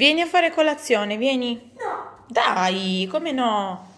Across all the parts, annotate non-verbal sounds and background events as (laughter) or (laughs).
Vieni a fare colazione, vieni. No. Dai, come no?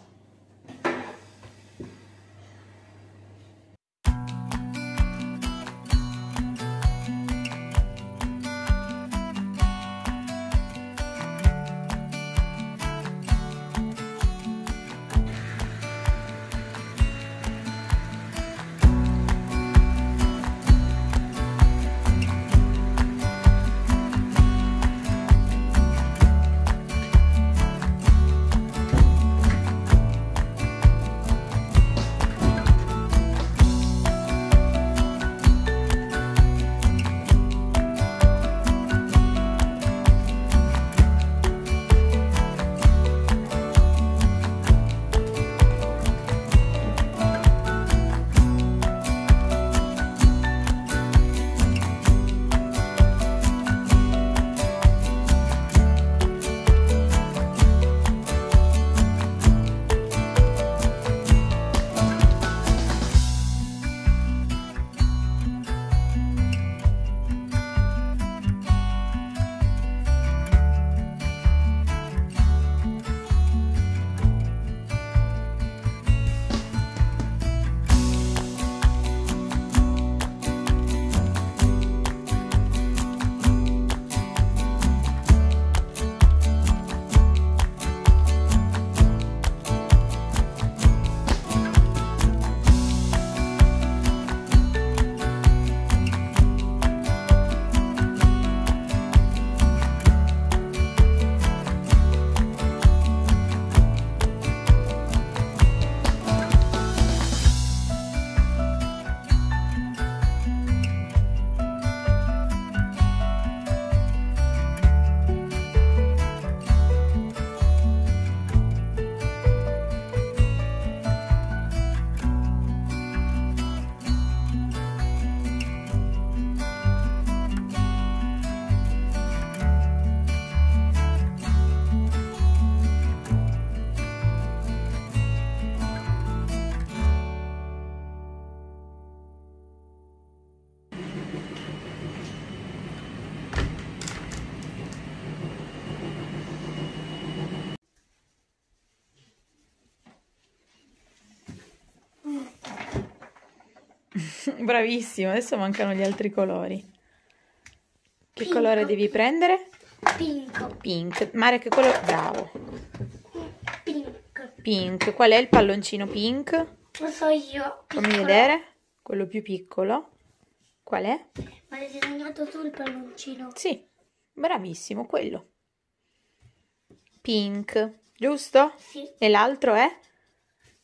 Bravissimo, adesso mancano gli altri colori. Che Pinco. colore devi prendere? Pink. Pink. Mare, che colore? Bravo. Pink. Pink. Qual è il palloncino pink? Lo so io. Fammi vedere. Quello più piccolo. Qual è? Ma l'hai disegnato tu il palloncino. Sì, bravissimo, quello. Pink, giusto? Sì. E l'altro è?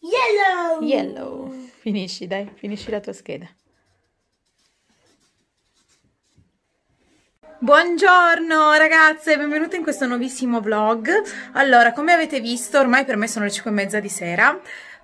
Yellow! Yellow. Finisci, dai, finisci la tua scheda. Buongiorno ragazze, benvenute in questo nuovissimo vlog. Allora, come avete visto, ormai per me sono le 5 e mezza di sera,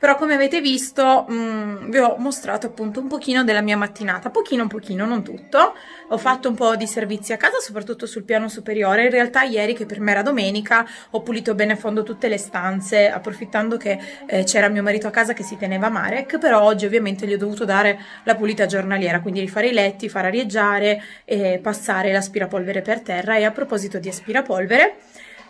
però come avete visto mh, mm, vi ho mostrato appunto un pochino della mia mattinata, pochino un pochino, non tutto, ho fatto un po' di servizi a casa, soprattutto sul piano superiore, in realtà ieri che per me era domenica ho pulito bene a fondo tutte le stanze, approfittando che eh, c'era mio marito a casa che si teneva Marek, però oggi ovviamente gli ho dovuto dare la pulita giornaliera, quindi rifare i letti, far arieggiare, e passare l'aspirapolvere per terra e a proposito di aspirapolvere,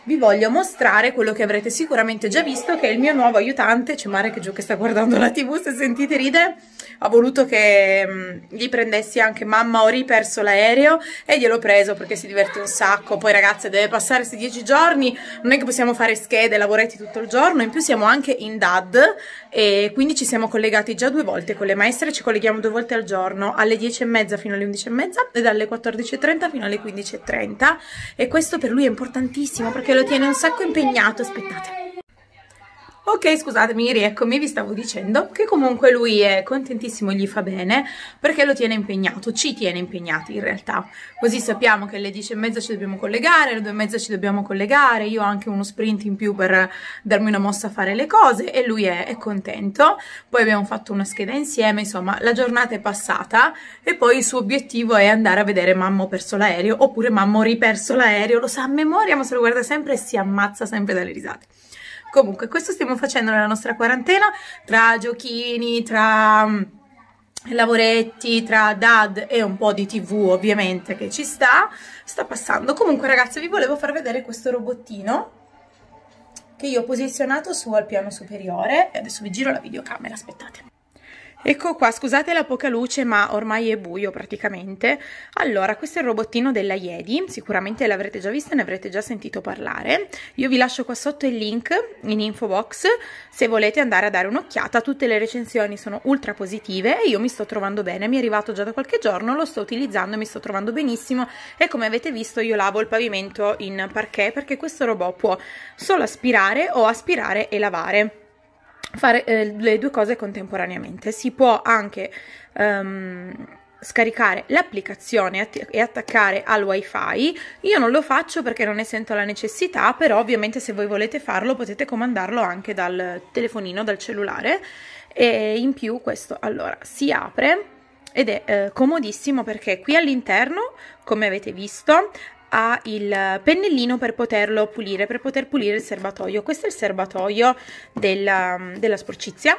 vi voglio mostrare quello che avrete sicuramente già visto che è il mio nuovo aiutante, c'è Marek giù che sta guardando la tv se sentite ridere ha voluto che mm, gli prendessi anche mamma ho riperso l'aereo e gliel'ho preso perché si diverte un sacco, poi ragazze deve passare questi dieci giorni, non è che possiamo fare schede, lavoretti tutto il giorno, in più siamo anche in DAD e quindi ci siamo collegati già due volte con le maestre, ci colleghiamo due volte al giorno, alle 10 e mezza fino alle 11 e mezza e dalle 14.30 fino alle 15.30 e questo per lui è importantissimo perché lo tiene un sacco impegnato, aspettate Ok, scusatemi, rieccomi, vi stavo dicendo che comunque lui è contentissimo, gli fa bene, perché lo tiene impegnato, ci tiene impegnati in realtà. Così sappiamo che alle dieci e mezza ci dobbiamo collegare, alle due e mezza ci dobbiamo collegare, io ho anche uno sprint in più per darmi una mossa a fare le cose e lui è, è contento. Poi abbiamo fatto una scheda insieme, insomma, la giornata è passata e poi il suo obiettivo è andare a vedere mamma perso l'aereo, oppure mamma riperso l'aereo, lo sa a memoria, ma se lo guarda sempre e si ammazza sempre dalle risate. Comunque, questo stiamo facendo nella nostra quarantena, tra giochini, tra mm, lavoretti tra dad e un po' di tv ovviamente che ci sta sta passando comunque ragazzi vi volevo far vedere questo robottino che io ho posizionato su al piano superiore e adesso vi giro la videocamera aspettate Ecco qua, scusate la poca luce ma ormai è buio praticamente. Allora, questo è il robottino della Yedi, sicuramente l'avrete già visto e ne avrete già sentito parlare. Io vi lascio qua sotto il link in info box se volete andare a dare un'occhiata. Tutte le recensioni sono ultra positive e io mi sto trovando bene, mi è arrivato già da qualche giorno, lo sto utilizzando, mi sto trovando benissimo e come avete visto io lavo il pavimento in parquet perché questo robot può solo aspirare o aspirare e lavare fare eh, le due cose contemporaneamente. Si può anche um, scaricare l'applicazione e attaccare al wifi. Io non lo faccio perché non ne sento la necessità, però ovviamente se voi volete farlo potete comandarlo anche dal telefonino, dal cellulare. E in più questo allora si apre ed è eh, comodissimo perché qui all'interno, come avete visto, ha il pennellino per poterlo pulire, per poter pulire il serbatoio. Questo è il serbatoio della, della sporcizia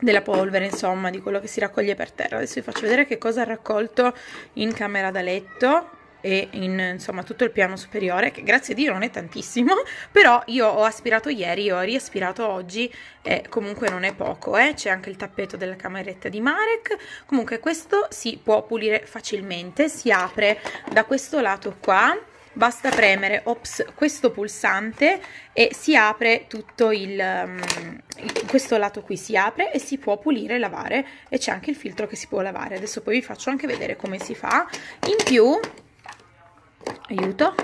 della polvere insomma di quello che si raccoglie per terra adesso vi faccio vedere che cosa ha raccolto in camera da letto e in insomma, tutto il piano superiore, che grazie a Dio non è tantissimo, (laughs) però io ho aspirato ieri, e ho riaspirato oggi e comunque non è poco, eh? c'è anche il tappeto della cameretta di Marek, comunque questo si può pulire facilmente, si apre da questo lato qua, basta premere ops, questo pulsante e si apre tutto il, um, questo lato qui si apre e si può pulire e lavare e c'è anche il filtro che si può lavare adesso poi vi faccio anche vedere come si fa in più aiuto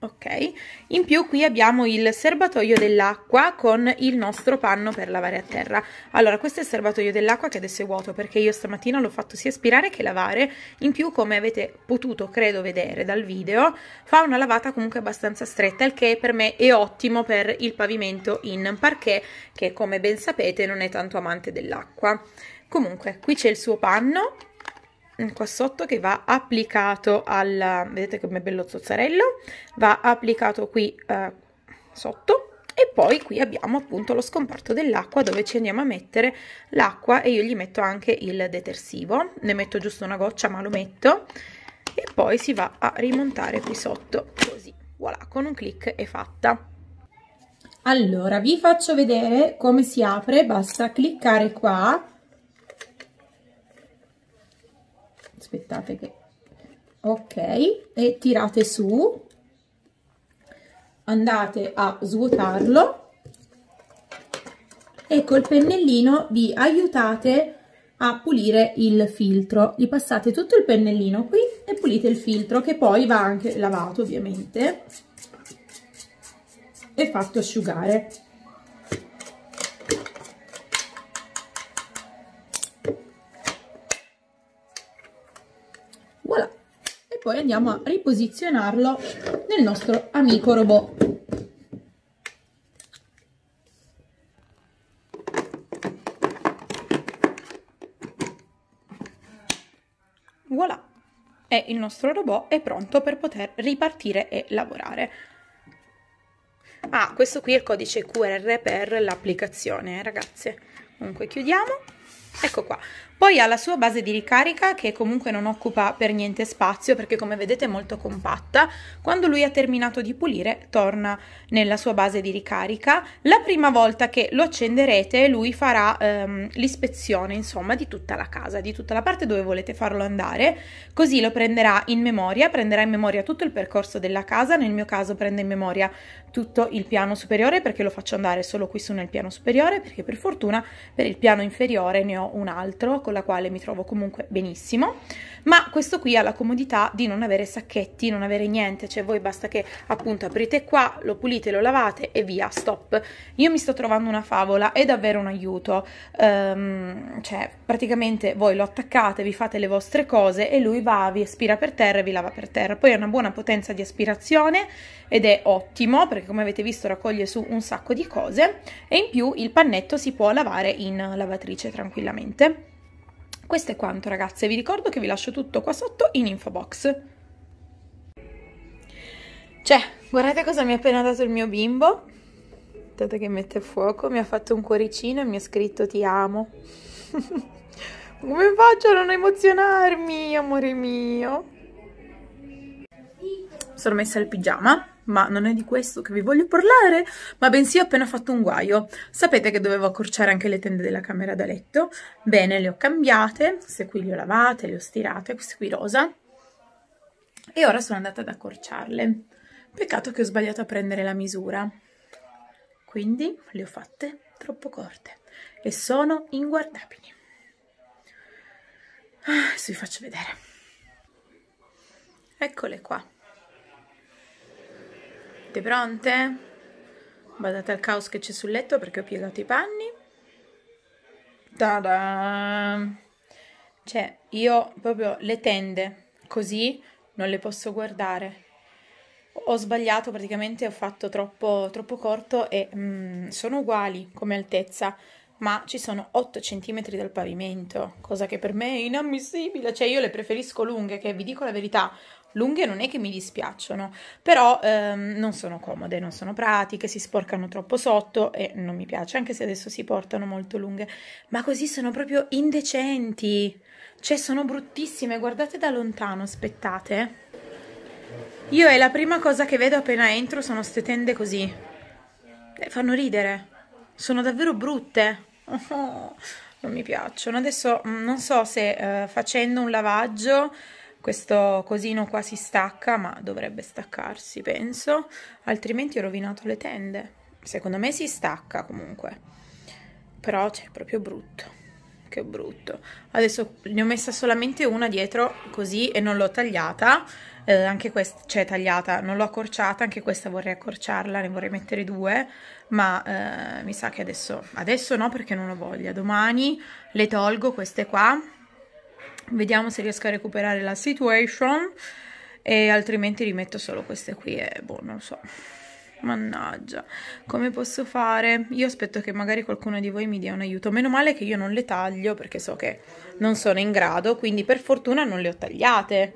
ok in più qui abbiamo il serbatoio dell'acqua con il nostro panno per lavare a terra allora questo è il serbatoio dell'acqua che adesso è vuoto perché io stamattina l'ho fatto sia aspirare che lavare in più come avete potuto credo vedere dal video fa una lavata comunque abbastanza stretta il che per me è ottimo per il pavimento in parquet che come ben sapete non è tanto amante dell'acqua comunque qui c'è il suo panno Mm, qua sotto che va applicato al vedete come bello zozzarello va applicato qui eh, sotto e poi qui abbiamo appunto lo scomparto dell'acqua dove ci andiamo a mettere l'acqua e io gli metto anche il detersivo ne metto giusto una goccia ma lo metto e poi si va a rimontare qui sotto così voilà con un clic è fatta allora vi faccio vedere come si apre basta cliccare qua aspettate che ok e tirate su andate a svuotarlo e col pennellino vi aiutate a pulire il filtro gli passate tutto il pennellino qui e pulite il filtro che poi va anche lavato ovviamente e fatto asciugare voilà e poi andiamo a riposizionarlo nel nostro amico robot voilà e il nostro robot è pronto per poter ripartire e lavorare ah questo qui è il codice QR per l'applicazione eh, ragazze comunque chiudiamo ecco qua poi ha la sua base di ricarica che comunque non occupa per niente spazio perché come vedete è molto compatta. Quando lui ha terminato di pulire torna nella sua base di ricarica. La prima volta che lo accenderete lui farà ehm, l'ispezione insomma di tutta la casa, di tutta la parte dove volete farlo andare. Così lo prenderà in memoria, prenderà in memoria tutto il percorso della casa. Nel mio caso prende in memoria tutto il piano superiore perché lo faccio andare solo qui su nel piano superiore perché per fortuna per il piano inferiore ne ho un altro con la quale mi trovo comunque benissimo, ma questo qui ha la comodità di non avere sacchetti, non avere niente, cioè voi basta che appunto aprite qua, lo pulite, lo lavate e via, stop. Io mi sto trovando una favola, è davvero un aiuto, um, cioè praticamente voi lo attaccate, vi fate le vostre cose e lui va, vi aspira per terra e vi lava per terra, poi ha una buona potenza di aspirazione ed è ottimo perché come avete visto raccoglie su un sacco di cose e in più il pannetto si può lavare in lavatrice tranquillamente. Questo è quanto ragazze, vi ricordo che vi lascio tutto qua sotto in info box. Cioè, guardate cosa mi ha appena dato il mio bimbo. Aspettate che mette fuoco, mi ha fatto un cuoricino e mi ha scritto ti amo. (laughs) Come faccio a non emozionarmi, amore mio? Sono messa il pigiama ma non è di questo che vi voglio parlare, ma bensì ho appena fatto un guaio. Sapete che dovevo accorciare anche le tende della camera da letto? Bene, le ho cambiate, queste qui le ho lavate, le ho stirate, queste qui rosa, e ora sono andata ad accorciarle. Peccato che ho sbagliato a prendere la misura, quindi le ho fatte troppo corte e sono inguardabili. Adesso ah, vi faccio vedere. Eccole qua. Pancette pronte? Badate al caos che c'è sul letto perché ho piegato i panni. Ta-da! Cioè, io proprio le tende così non le posso guardare. Ho sbagliato praticamente, ho fatto troppo, troppo corto e mm, sono uguali come altezza, ma ci sono 8 cm dal pavimento, cosa che per me è inammissibile. Cioè, io le preferisco lunghe, che vi dico la verità, lunghe non è che mi dispiacciono, però ehm, non sono comode, non sono pratiche, si sporcano troppo sotto e non mi piace, anche se adesso si portano molto lunghe, ma così sono proprio indecenti, cioè sono bruttissime, guardate da lontano, aspettate. Io è la prima cosa che vedo appena entro sono ste tende così, eh, fanno ridere, sono davvero brutte. (laughs) non mi piacciono. Adesso mm, non so se eh, facendo un lavaggio questo cosino qua si stacca, ma dovrebbe staccarsi, penso, altrimenti ho rovinato le tende. Secondo me si stacca comunque, però c'è proprio brutto che brutto. Adesso ne ho messa solamente una dietro così e non l'ho tagliata, eh, anche questa, cioè tagliata, non l'ho accorciata, anche questa vorrei accorciarla, ne vorrei mettere due, ma eh, mi sa che adesso, adesso no perché non ho voglia, domani le tolgo queste qua Vediamo se riesco a recuperare la situation e altrimenti rimetto solo queste qui e boh, non lo so. Mannaggia, come posso fare? Io aspetto che magari qualcuno di voi mi dia un aiuto. Meno male che io non le taglio perché so che non sono in grado, quindi per fortuna non le ho tagliate.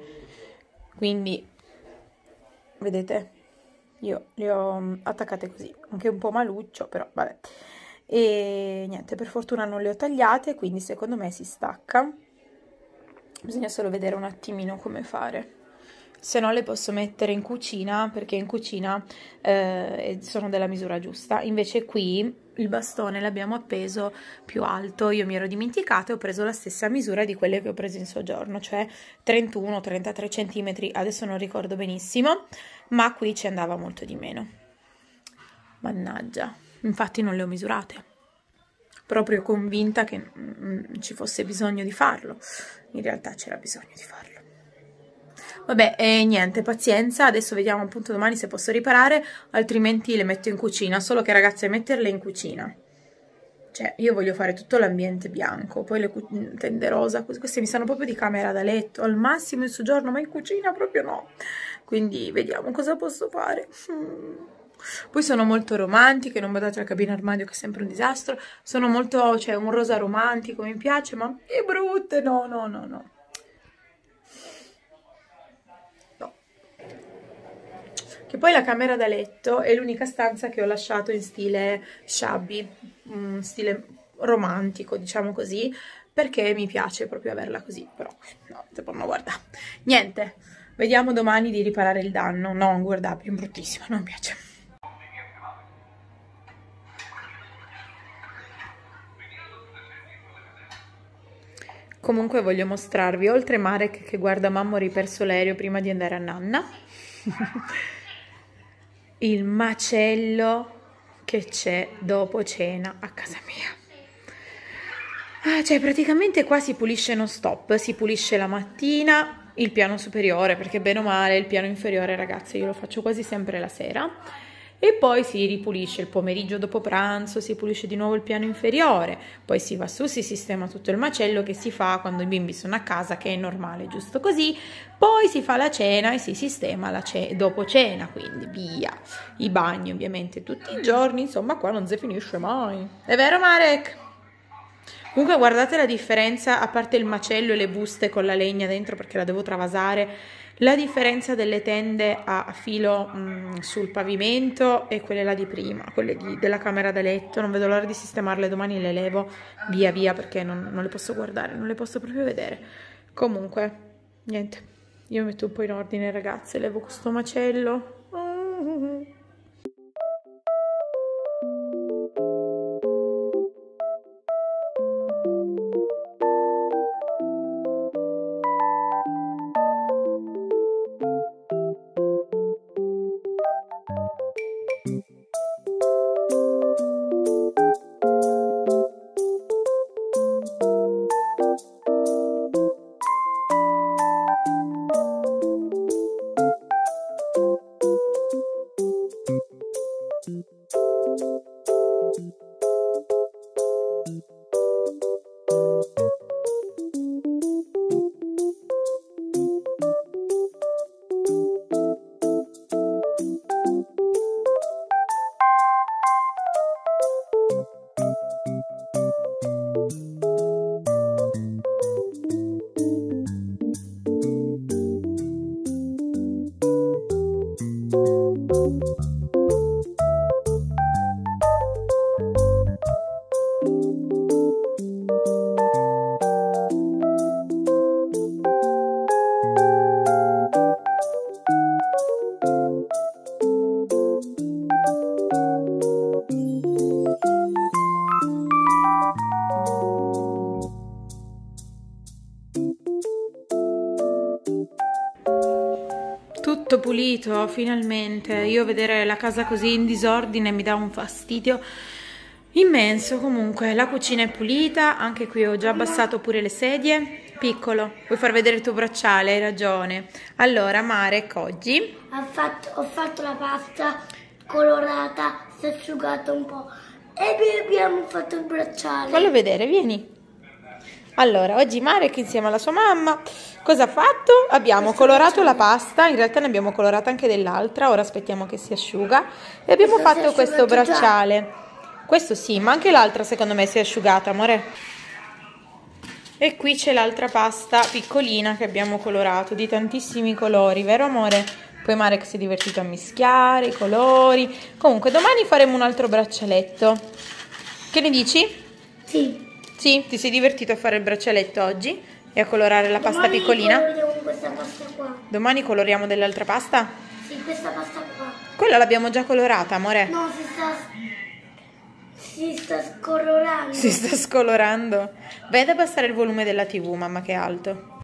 Quindi, vedete, io le ho mm, attaccate così, anche un po' maluccio, però vabbè. E niente, per fortuna non le ho tagliate, quindi secondo me si stacca bisogna solo vedere un attimino come fare. Se no le posso mettere in cucina perché in cucina eh, sono della misura giusta. Invece qui il bastone l'abbiamo appeso più alto, io mi ero dimenticata e ho preso la stessa misura di quelle che ho preso in soggiorno, cioè 31-33 cm, adesso non ricordo benissimo, ma qui ci andava molto di meno. Mannaggia, infatti non le ho misurate proprio convinta che non mm, mm, ci fosse bisogno di farlo. In realtà c'era bisogno di farlo. Vabbè, e niente, pazienza, adesso vediamo appunto domani se posso riparare, altrimenti le metto in cucina, solo che ragazze, metterle in cucina. Cioè, io voglio fare tutto l'ambiente bianco, poi le mm, tende rosa, queste mi stanno proprio di camera da letto, al massimo il soggiorno, ma in cucina proprio no. Quindi vediamo cosa posso fare. Mm. Poi sono molto romantiche, non badate la cabina armadio che è sempre un disastro. Sono molto, cioè, un rosa romantico, mi piace, ma è brutte, no, no, no, no. Che poi la camera da letto è l'unica stanza che ho lasciato in stile shabby, mm, stile romantico, diciamo così, perché mi piace proprio averla così, però no, tipo no, guarda, niente, vediamo domani di riparare il danno, no, guarda, è bruttissima, non mi piace. Comunque voglio mostrarvi, oltre Marek che guarda mamma riperso l'aereo prima di andare a nanna, (laughs) il macello che c'è dopo cena a casa mia. Ah, cioè praticamente qua si pulisce non stop, si pulisce la mattina il piano superiore, perché bene o male il piano inferiore ragazzi io lo faccio quasi sempre la sera e poi si ripulisce il pomeriggio dopo pranzo, si pulisce di nuovo il piano inferiore, poi si va su, si sistema tutto il macello che si fa quando i bimbi sono a casa, che è normale, giusto così, poi si fa la cena e si sistema la ce- dopo cena, quindi via, i bagni ovviamente tutti i giorni, insomma qua non si finisce mai. È vero Marek? Comunque guardate la differenza, a parte il macello e le buste con la legna dentro perché la devo travasare la differenza delle tende a filo mh, mm, sul pavimento e quelle quella di prima, quelle di, della camera da letto, non vedo l'ora di sistemarle domani, le levo via via perché non, non le posso guardare, non le posso proprio vedere. Comunque, niente, io metto un po' in ordine ragazze, levo questo macello. Thank you. pulito finalmente. Io vedere la casa così in disordine mi dà un fastidio immenso. Comunque la cucina è pulita, anche qui ho già abbassato pure le sedie. Piccolo, vuoi far vedere il tuo bracciale? Hai ragione. Allora, Marek, oggi... Ho fatto, ho fatto la pasta colorata, si è asciugata un po' e abbiamo fatto il bracciale. Fallo vedere, vieni. Allora, oggi Marek insieme alla sua mamma cosa ha fatto? Abbiamo colorato la pasta, in realtà ne abbiamo colorata anche dell'altra, ora aspettiamo che si asciuga e abbiamo questo fatto questo bracciale. Già. Questo sì, ma anche l'altra secondo me si è asciugata, amore. E qui c'è l'altra pasta piccolina che abbiamo colorato, di tantissimi colori, vero amore? Poi Marek si è divertito a mischiare i colori. Comunque domani faremo un altro braccialetto. Che ne dici? Sì. Sì, ti sei divertito a fare il braccialetto oggi e a colorare la pasta piccolina? Domani questa Pasta qua. Domani coloriamo dell'altra pasta? Sì, questa pasta qua. Quella l'abbiamo già colorata, amore. No, si sta, si sta scolorando. Si sta scolorando. Vede abbassare il volume della tv, mamma, che è alto.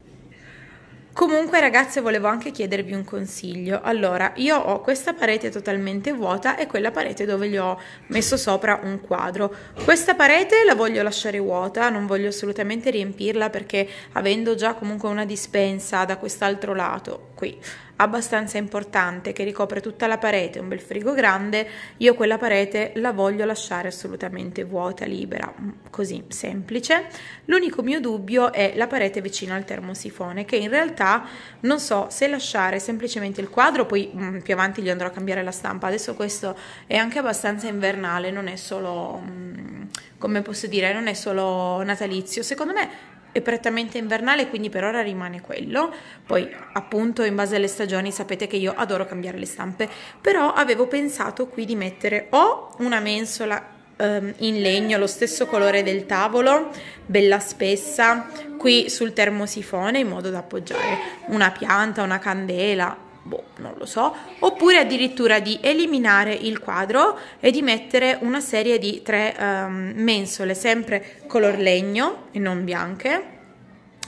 Comunque ragazze volevo anche chiedervi un consiglio. Allora, io ho questa parete totalmente vuota e quella parete dove gli ho messo sopra un quadro. Questa parete la voglio lasciare vuota, non voglio assolutamente riempirla perché avendo già comunque una dispensa da quest'altro lato qui abbastanza importante che ricopre tutta la parete, un bel frigo grande, io quella parete la voglio lasciare assolutamente vuota, libera, mm, così semplice. L'unico mio dubbio è la parete vicino al termosifone che in realtà non so se lasciare semplicemente il quadro, poi mh, mm, più avanti gli andrò a cambiare la stampa, adesso questo è anche abbastanza invernale, non è solo... Mh, mm, come posso dire, non è solo natalizio, secondo me è prettamente invernale, quindi per ora rimane quello. Poi, appunto, in base alle stagioni sapete che io adoro cambiare le stampe, però avevo pensato qui di mettere o una mensola um, in legno, lo stesso colore del tavolo, bella spessa, qui sul termosifone in modo da appoggiare una pianta, una candela, boh, non lo so, oppure addirittura di eliminare il quadro e di mettere una serie di tre um, mensole, sempre color legno e non bianche,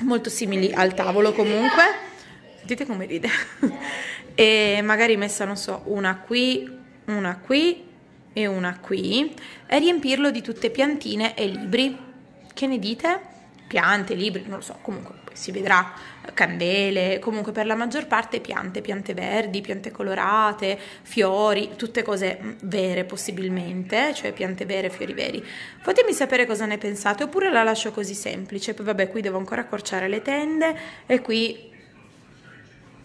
molto simili al tavolo comunque. Sentite come ride. (laughs) e magari messa, non so, una qui, una qui e una qui, e riempirlo di tutte piantine e libri. Che ne dite? Piante, libri, non lo so, comunque si vedrà candele, comunque per la maggior parte piante, piante verdi, piante colorate, fiori, tutte cose mm, vere possibilmente, cioè piante vere, fiori veri. Fatemi sapere cosa ne pensate oppure la lascio così semplice, poi vabbè qui devo ancora accorciare le tende e qui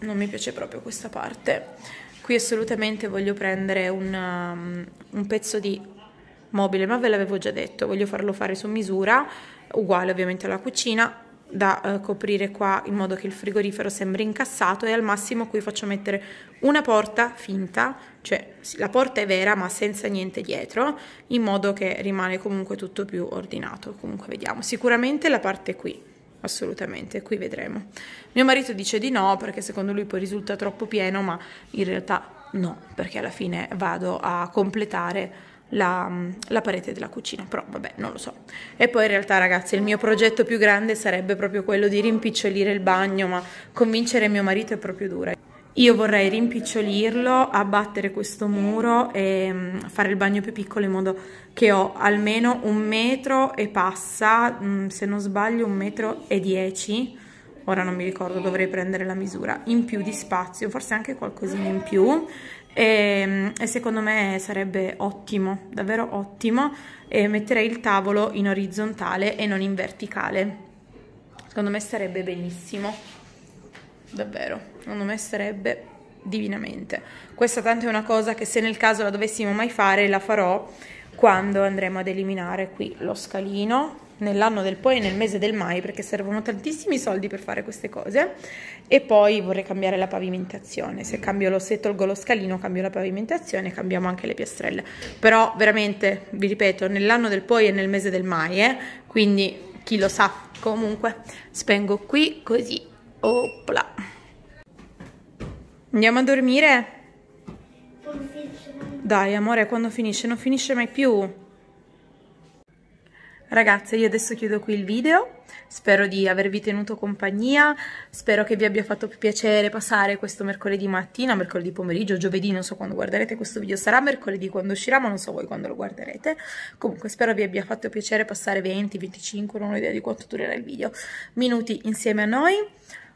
non mi piace proprio questa parte. Qui assolutamente voglio prendere un, um, un pezzo di mobile, ma ve l'avevo già detto, voglio farlo fare su misura, uguale ovviamente alla cucina, da eh, coprire qua in modo che il frigorifero sembri incassato e al massimo qui faccio mettere una porta finta, cioè la porta è vera ma senza niente dietro, in modo che rimane comunque tutto più ordinato. Comunque vediamo, sicuramente la parte qui, assolutamente, qui vedremo. Mio marito dice di no perché secondo lui poi risulta troppo pieno, ma in realtà no, perché alla fine vado a completare la, la, parete della cucina, però vabbè, non lo so. E poi in realtà ragazzi, il mio progetto più grande sarebbe proprio quello di rimpicciolire il bagno, ma convincere mio marito è proprio dura. Io vorrei rimpicciolirlo, abbattere questo muro e mm, fare il bagno più piccolo in modo che ho almeno un metro e passa, mm, se non sbaglio un metro e dieci, ora non mi ricordo, dovrei prendere la misura, in più di spazio, forse anche qualcosina in più, e, e, secondo me sarebbe ottimo, davvero ottimo, e metterei il tavolo in orizzontale e non in verticale. Secondo me sarebbe benissimo, davvero, secondo me sarebbe divinamente. Questa tanto è una cosa che se nel caso la dovessimo mai fare la farò quando andremo ad eliminare qui lo scalino nell'anno del poi e nel mese del mai perché servono tantissimi soldi per fare queste cose e poi vorrei cambiare la pavimentazione se, lo, se tolgo lo scalino cambio la pavimentazione cambiamo anche le piastrelle però veramente vi ripeto nell'anno del poi e nel mese del mai eh, quindi chi lo sa comunque spengo qui così opla andiamo a dormire dai amore quando finisce non finisce mai più Ragazze io adesso chiudo qui il video, spero di avervi tenuto compagnia, spero che vi abbia fatto piacere passare questo mercoledì mattina, mercoledì pomeriggio, giovedì, non so quando guarderete questo video, sarà mercoledì quando uscirà ma non so voi quando lo guarderete, comunque spero vi abbia fatto piacere passare 20, 25, non ho idea di quanto durerà il video, minuti insieme a noi,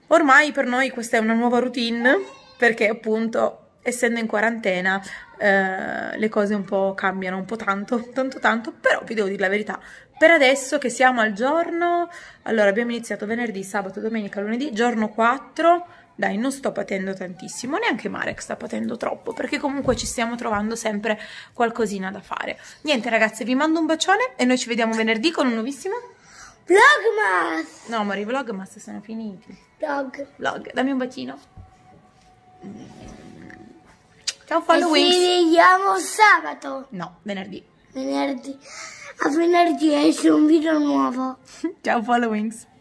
ormai per noi questa è una nuova routine perché appunto essendo in quarantena eh, le cose un po' cambiano, un po' tanto, (laughs) tanto tanto, però vi devo dire la verità, per adesso che siamo al giorno, allora abbiamo iniziato venerdì, sabato, domenica, lunedì, giorno 4, dai non sto patendo tantissimo, neanche Marek sta patendo troppo, perché comunque ci stiamo trovando sempre qualcosina da fare. Niente ragazze, vi mando un bacione e noi ci vediamo venerdì con un nuovissimo... Vlogmas! No, Mari, Vlogmas sono finiti. Vlog. Vlog, dammi un bacino. Ciao following. Ci vediamo sabato. No, venerdì. Venerdì. A venerdì esce un video nuovo. (laughs) Ciao followings.